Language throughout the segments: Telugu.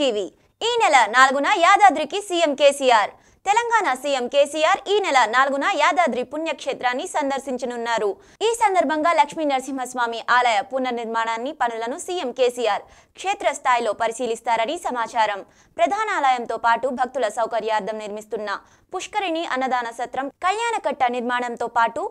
టీవీ ఈ నెల నాలుగున యాదాద్రికి సీఎం కేసీఆర్ తెలంగాణ సీఎం కేసీఆర్ ఈ నెల నాలుగున యాదాద్రి పుణ్యక్షేత్రాన్ని సందర్శించనున్నారు ఈ సందర్భంగా లక్ష్మీ నరసింహస్వామి ఆలయ పునర్నిర్మాణాన్ని పనులను సీఎం కేసీఆర్ క్షేత్రస్థాయిలో పరిశీలిస్తారని సమాచారం ప్రధాన ఆలయంతో పాటు భక్తుల సౌకర్యార్థం నిర్మిస్తున్న పుష్కరిణి అన్నదాన సత్రం కళ్యాణకట్ట నిర్మాణంతో పాటు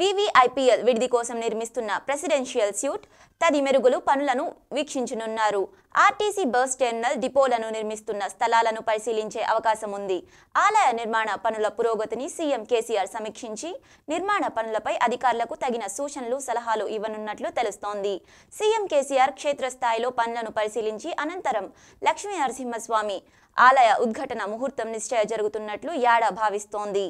వివిఐపిఎల్ విడిది కోసం నిర్మిస్తున్న ప్రెసిడెన్షియల్ సూట్ తది మెరుగులు పనులను వీక్షించనున్నారు ఆర్టీసీ బస్ టెర్మినల్ డిపోలను నిర్మిస్తున్న స్థలాలను పరిశీలించే అవకాశం ఉంది ఆలయ నిర్మాణ పనుల పురోగతిని సీఎం కేసీఆర్ సమీక్షించి నిర్మాణ పనులపై అధికారులకు తగిన సూచనలు సలహాలు ఇవ్వనున్నట్లు తెలుస్తోంది సీఎం కేసీఆర్ క్షేత్రస్థాయిలో పనులను పరిశీలించి అనంతరం లక్ష్మీ నరసింహస్వామి ఆలయ ఉద్ఘాటన ముహూర్తం నిశ్చయ జరుగుతున్నట్లు యాడ భావిస్తోంది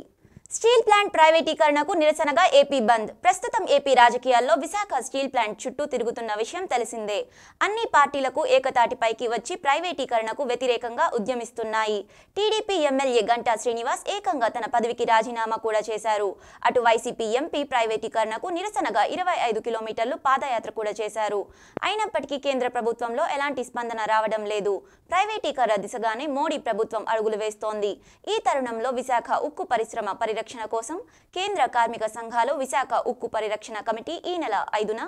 స్టీల్ ప్లాంట్ ప్రైవేటీకరణకు నిరసనగా ఏపీ బంద్ ప్రస్తుతం ఏపీ రాజకీయాల్లో విశాఖ స్టీల్ ప్లాంట్ చుట్టూ తిరుగుతున్న విషయం తెలిసిందే అన్ని పార్టీలకు ఏకతాటిపైకి వచ్చి ప్రైవేటీకరణకు వ్యతిరేకంగా ఉద్యమిస్తున్నాయి టీడీపీ ఎమ్మెల్యే గంటా శ్రీనివాస్ ఏకంగా తన పదవికి రాజీనామా కూడా చేశారు అటు వైసీపీ ఎంపీ ప్రైవేటీకరణకు నిరసనగా ఇరవై ఐదు కిలోమీటర్లు పాదయాత్ర కూడా చేశారు అయినప్పటికీ కేంద్ర ప్రభుత్వంలో ఎలాంటి స్పందన రావడం లేదు ప్రైవేటీకరణ దిశగానే మోడీ ప్రభుత్వం అడుగులు వేస్తోంది ఈ తరుణంలో విశాఖ ఉక్కు పరిశ్రమ పరి పరిరక్షణ కోసం కేంద్ర కార్మిక సంఘాలు విశాఖ ఉక్కు పరిరక్షణ కమిటీ ఈ నెల ఐదున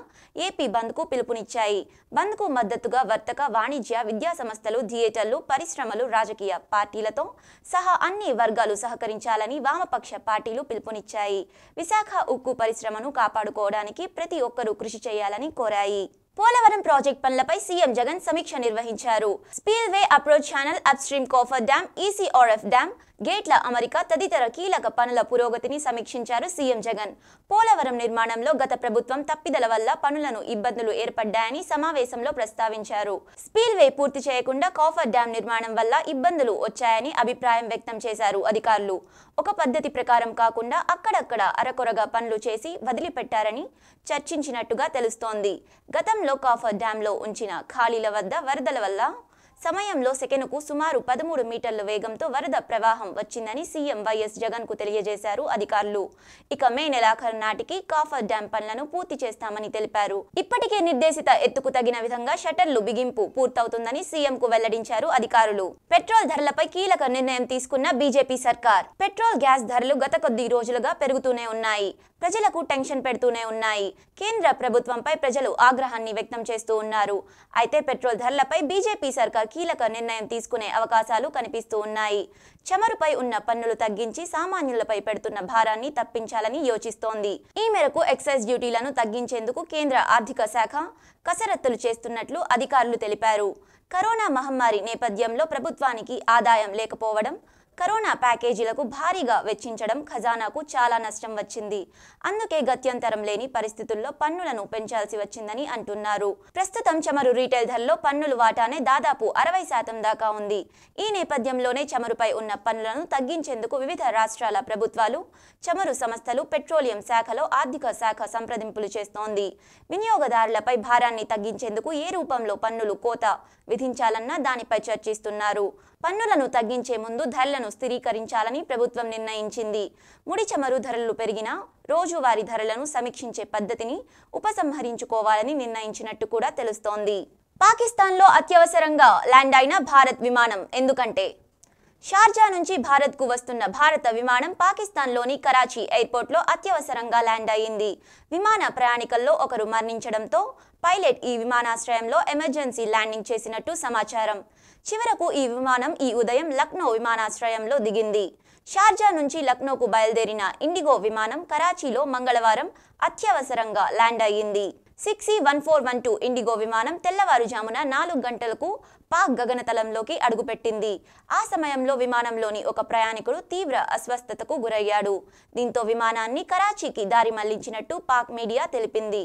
ఏపీ బంద్కు పిలుపునిచ్చాయి బంద్కు మద్దతుగా వర్తక వాణిజ్య విద్యా సంస్థలు థియేటర్లు పరిశ్రమలు రాజకీయ పార్టీలతో సహా అన్ని వర్గాలు సహకరించాలని వామపక్ష పార్టీలు పిలుపునిచ్చాయి విశాఖ ఉక్కు పరిశ్రమను కాపాడుకోవడానికి ప్రతి ఒక్కరూ కృషి చేయాలని కోరాయి పోలవరం ప్రాజెక్ట్ పనులపై సీఎం జగన్ సమీక్ష నిర్వహించారు spillway approach channel upstream coffer dam ECRF dam గేట్ల అమరిక తదితర కీలక పనుల పురోగతిని సమీక్షించారు సీఎం జగన్ పోలవరం నిర్మాణంలో గత ప్రభుత్వం తప్పిదల వల్ల పనులను ఇబ్బందులు ఏర్పడ్డాయని సమావేశంలో ప్రస్తావించారు స్పీల్వే పూర్తి చేయకుండా కాఫర్ డ్యాం నిర్మాణం వల్ల ఇబ్బందులు వచ్చాయని అభిప్రాయం వ్యక్తం చేశారు అధికారులు ఒక పద్ధతి ప్రకారం కాకుండా అక్కడక్కడ అరకొరగా పనులు చేసి వదిలిపెట్టారని చర్చించినట్టుగా తెలుస్తోంది గతంలో కాఫర్ డ్యాంలో ఉంచిన ఖాళీల వద్ద వరదల వల్ల సమయంలో సెకనుకు సుమారు పదమూడు మీటర్ల వేగంతో వరద ప్రవాహం వచ్చిందని సీఎం వైఎస్ జగన్ కు తెలియజేశారు అధికారులు ఇక మే నెలాఖరు నాటికి కాఫర్ డ్యాం పనులను పూర్తి చేస్తామని తెలిపారు ఇప్పటికే నిర్దేశిత ఎత్తుకు తగిన విధంగా షటర్లు బిగింపు పూర్తవుతుందని సీఎం కు వెల్లడించారు అధికారులు పెట్రోల్ ధరలపై కీలక నిర్ణయం తీసుకున్న బీజేపీ సర్కార్ పెట్రోల్ గ్యాస్ ధరలు గత కొద్ది రోజులుగా పెరుగుతూనే ఉన్నాయి ప్రజలకు టెన్షన్ పెడుతూనే ఉన్నాయి కేంద్ర ప్రభుత్వంపై ప్రజలు ఆగ్రహాన్ని వ్యక్తం చేస్తూ ఉన్నారు అయితే పెట్రోల్ ధరలపై బీజేపీ సర్కార్ కీలక నిర్ణయం తీసుకునే అవకాశాలు కనిపిస్తూ ఉన్నాయి చమరుపై ఉన్న పన్నులు తగ్గించి సామాన్యులపై పెడుతున్న భారాన్ని తప్పించాలని యోచిస్తోంది ఈ మేరకు ఎక్సైజ్ డ్యూటీలను తగ్గించేందుకు కేంద్ర ఆర్థిక శాఖ కసరత్తులు చేస్తున్నట్లు అధికారులు తెలిపారు కరోనా మహమ్మారి నేపథ్యంలో ప్రభుత్వానికి ఆదాయం లేకపోవడం కరోనా ప్యాకేజీలకు భారీగా వెచ్చించడం ఖజానాకు చాలా నష్టం వచ్చింది అందుకే గత్యంతరం లేని పరిస్థితుల్లో పన్నులను పెంచాల్సి వచ్చిందని అంటున్నారు ప్రస్తుతం చమురు రీటైల్ ధరలో పన్నులు వాటానే దాదాపు అరవై శాతం దాకా ఉంది ఈ నేపథ్యంలోనే చమురుపై ఉన్న పన్నులను తగ్గించేందుకు వివిధ రాష్ట్రాల ప్రభుత్వాలు చమురు సంస్థలు పెట్రోలియం శాఖలో ఆర్థిక శాఖ సంప్రదింపులు చేస్తోంది వినియోగదారులపై భారాన్ని తగ్గించేందుకు ఏ రూపంలో పన్నులు కోత విధించాలన్నా దానిపై చర్చిస్తున్నారు పన్నులను తగ్గించే ముందు ధరలను స్థిరీకరించాలని ప్రభుత్వం నిర్ణయించింది ముడి చమరు ధరలు పెరిగినా రోజువారీ ధరలను సమీక్షించే పద్ధతిని ఉపసంహరించుకోవాలని నిర్ణయించినట్టు కూడా తెలుస్తోంది పాకిస్తాన్లో అత్యవసరంగా ల్యాండ్ అయిన భారత్ విమానం ఎందుకంటే షార్జా నుంచి భారత్కు వస్తున్న భారత విమానం పాకిస్తాన్లోని కరాచీ ఎయిర్పోర్ట్లో అత్యవసరంగా ల్యాండ్ అయింది విమాన ప్రయాణికల్లో ఒకరు మరణించడంతో పైలట్ ఈ విమానాశ్రయంలో ఎమర్జెన్సీ ల్యాండింగ్ చేసినట్టు సమాచారం చివరకు ఈ విమానం ఈ ఉదయం లక్నో విమానాశ్రయంలో దిగింది షార్జా నుంచి లక్నోకు బయలుదేరిన ఇండిగో విమానం కరాచీలో మంగళవారం అత్యవసరంగా ల్యాండ్ అయ్యింది six one four one two IndiGo విమానం తెల్లవారుజామున నాలుగు గంటలకు పాక్ గగనతలంలోకి అడుగుపెట్టింది ఆ సమయంలో విమానంలోని ఒక ప్రయాణికుడు తీవ్ర అస్వస్థతకు గురయ్యాడు దీంతో విమానాన్ని కరాచీకి దారి మళ్లించినట్టు పాక్ మీడియా తెలిపింది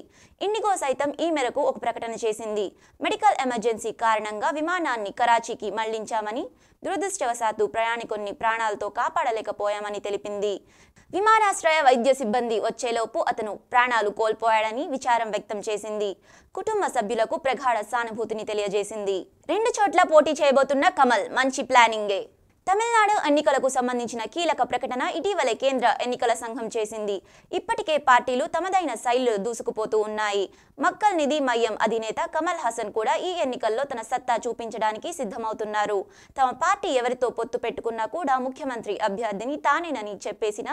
ఇండిగో సైతం ఈ మేరకు ఒక ప్రకటన చేసింది మెడికల్ ఎమర్జెన్సీ కారణంగా విమానాన్ని కరాచీకి మళ్లించామని దురదృష్టవశాత్తు ప్రయాణికుని ప్రాణాలతో కాపాడలేకపోయామని తెలిపింది విమానాశ్రయ వైద్య సిబ్బంది వచ్చేలోపు అతను ప్రాణాలు కోల్పోయాడని విచారం వ్యక్తం చేసింది కుటుంబ సభ్యులకు ప్రగాఢ సానుభూతిని తెలియజేసింది రెండు చోట్ల పోటీ చేయబోతున్న కమల్ మంచి ప్లానింగే తమిళనాడు ఎన్నికలకు సంబంధించిన కీలక ప్రకటన ఇటీవలే కేంద్ర ఎన్నికల సంఘం చేసింది ఇప్పటికే పార్టీలు తమదైన శైలిలో దూసుకుపోతూ ఉన్నాయి మక్కల్ నిధి మయ్యం అధినేత కమల్ హాసన్ కూడా ఈ ఎన్నికల్లో తన సత్తా చూపించడానికి సిద్ధమవుతున్నారు తమ పార్టీ ఎవరితో పొత్తు పెట్టుకున్నా కూడా ముఖ్యమంత్రి అభ్యర్థిని తానేనని చెప్పేసిన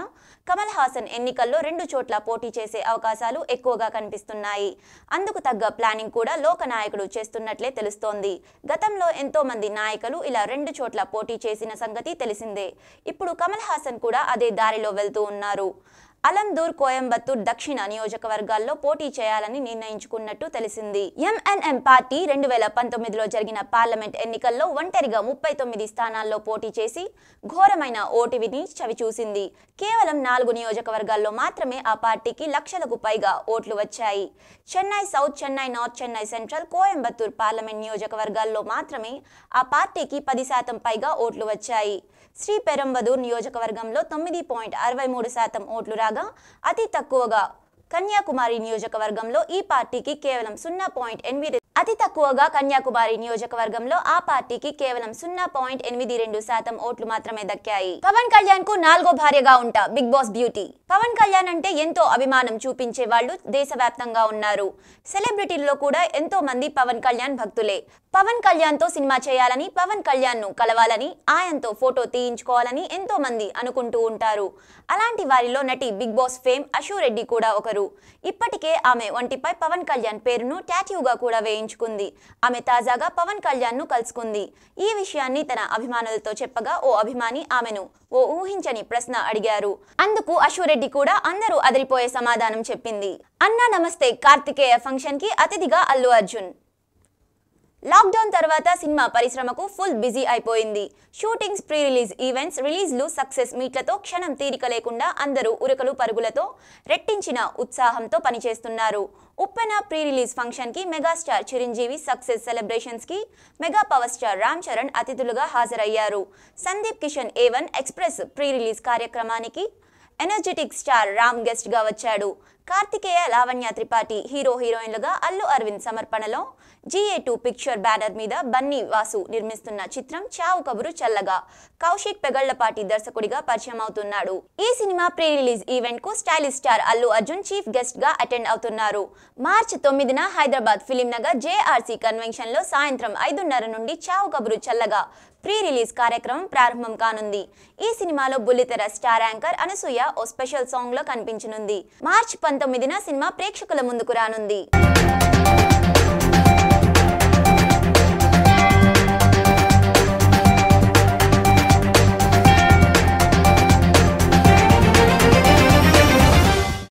కమల్ హాసన్ ఎన్నికల్లో రెండు చోట్ల పోటీ చేసే అవకాశాలు ఎక్కువగా కనిపిస్తున్నాయి అందుకు తగ్గ ప్లానింగ్ కూడా లోక నాయకుడు చేస్తున్నట్లే తెలుస్తోంది గతంలో ఎంతో మంది నాయకులు ఇలా రెండు చోట్ల పోటీ చేసిన సంగతి తెలిసిందే ఇప్పుడు కమల్ హాసన్ కూడా అదే దారిలో వెళ్తూ ఉన్నారు అలందూర్ కోయంబత్తూర్ దక్షిణ నియోజకవర్గాల్లో పోటీ చేయాలని నిర్ణయించుకున్నట్టు తెలిసింది ఎంఎన్ఎం పార్టీ రెండు వేల పంతొమ్మిదిలో జరిగిన పార్లమెంట్ ఎన్నికల్లో ఒంటరిగా ముప్పై తొమ్మిది స్థానాల్లో పోటీ చేసి ఘోరమైన ఓటివిని చవిచూసింది కేవలం నాలుగు నియోజకవర్గాల్లో మాత్రమే ఆ పార్టీకి లక్షలకు పైగా ఓట్లు వచ్చాయి Chennai south Chennai north Chennai central Coimbatore parliament నియోజకవర్గాల్లో మాత్రమే ఆ పార్టీకి పది శాతం పైగా ఓట్లు వచ్చాయి శ్రీ పెరంబదూర్ నియోజకవర్గంలో తొమ్మిది పాయింట్ అరవై మూడు శాతం ఓట్లు రాగా అతి తక్కువగా కన్యాకుమారి నియోజకవర్గంలో ఈ పార్టీకి కేవలం సున్నా పాయింట్ ఎనిమిది అతి తక్కువగా కన్యాకుమారి నియోజకవర్గంలో ఆ పార్టీకి కేవలం సున్నా పాయింట్ ఎనిమిది రెండు శాతం ఓట్లు మాత్రమే దక్కాయి పవన్ కళ్యాణ్ కు నాలుగో భార్యగా ఉంటా Bigg Boss beauty Pawan Kalyan అంటే ఎంతో అభిమానం చూపించే వాళ్ళు దేశవ్యాప్తంగా ఉన్నారు సెలబ్రిటీల్లో కూడా ఎంతో మంది పవన్ కళ్యాణ్ భక్తులే పవన్ కళ్యాణ్తో సినిమా చేయాలని పవన్ కళ్యాణ్ను కలవాలని ఆయనతో ఫోటో తీయించుకోవాలని ఎంతో మంది అనుకుంటూ ఉంటారు అలాంటి వారిలో నటి బిగ్ బాస్ ఫేమ్ రెడ్డి కూడా ఒకరు ఇప్పటికే ఆమె ఒంటిపై పవన్ కళ్యాణ్ పేరును ట్యాట్యూగా కూడా వేయించుకుంది ఆమె తాజాగా పవన్ కళ్యాణ్ను కలుసుకుంది ఈ విషయాన్ని తన అభిమానులతో చెప్పగా ఓ అభిమాని ఆమెను ఓ ఊహించని ప్రశ్న అడిగారు అందుకు అశోరెడ్డి కూడా అందరూ అదిరిపోయే సమాధానం చెప్పింది అన్నా నమస్తే కార్తికేయ ఫంక్షన్ కి అతిథిగా అల్లు అర్జున్ లాక్డౌన్ తర్వాత సినిమా పరిశ్రమకు ఫుల్ బిజీ అయిపోయింది షూటింగ్స్ ప్రీ రిలీజ్ ఈవెంట్స్ రిలీజ్లు సక్సెస్ మీట్లతో క్షణం తీరిక లేకుండా అందరూ ఉరకలు పరుగులతో రెట్టించిన ఉత్సాహంతో పనిచేస్తున్నారు ఉప్పెన ప్రీ రిలీజ్ ఫంక్షన్కి మెగాస్టార్ చిరంజీవి సక్సెస్ సెలబ్రేషన్స్కి mega power star Ram Charan అతిథులుగా హాజరయ్యారు Sandeep Kishan A one express pre release కార్యక్రమానికి ఎనర్జెటిక్ స్టార్ రామ్ గెస్ట్గా వచ్చాడు కార్తికేయ లావణ్య త్రిపాఠి హీరో హీరోయిన్లుగా అల్లు అరవింద్ సమర్పణలో జీఏ టూ పిక్చర్ బ్యానర్ మీద బన్నీ వాసు నిర్మిస్తున్న చిత్రం చావు కబురు చల్లగా కౌశిక్ పెగళ్లపాటి దర్శకుడిగా పరిచయం అవుతున్నాడు ఈ సినిమా ప్రీ రిలీజ్ ఈవెంట్ కు stylish star Allu Arjun chief guest గా అటెండ్ అవుతున్నారు మార్చి తొమ్మిదిన Hyderabad film Nagar JRC convention లో సాయంత్రం ఐదున్నర నుండి చావు కబురు చల్లగా ప్రీ రిలీజ్ కార్యక్రమం ప్రారంభం కానుంది ఈ సినిమాలో బుల్లితెర స్టార్ యాంకర్ అనసూయ ఓ స్పెషల్ సాంగ్ లో కనిపించనుంది మార్చి పంతొమ్మిదిన సినిమా ప్రేక్షకుల ముందుకు రానుంది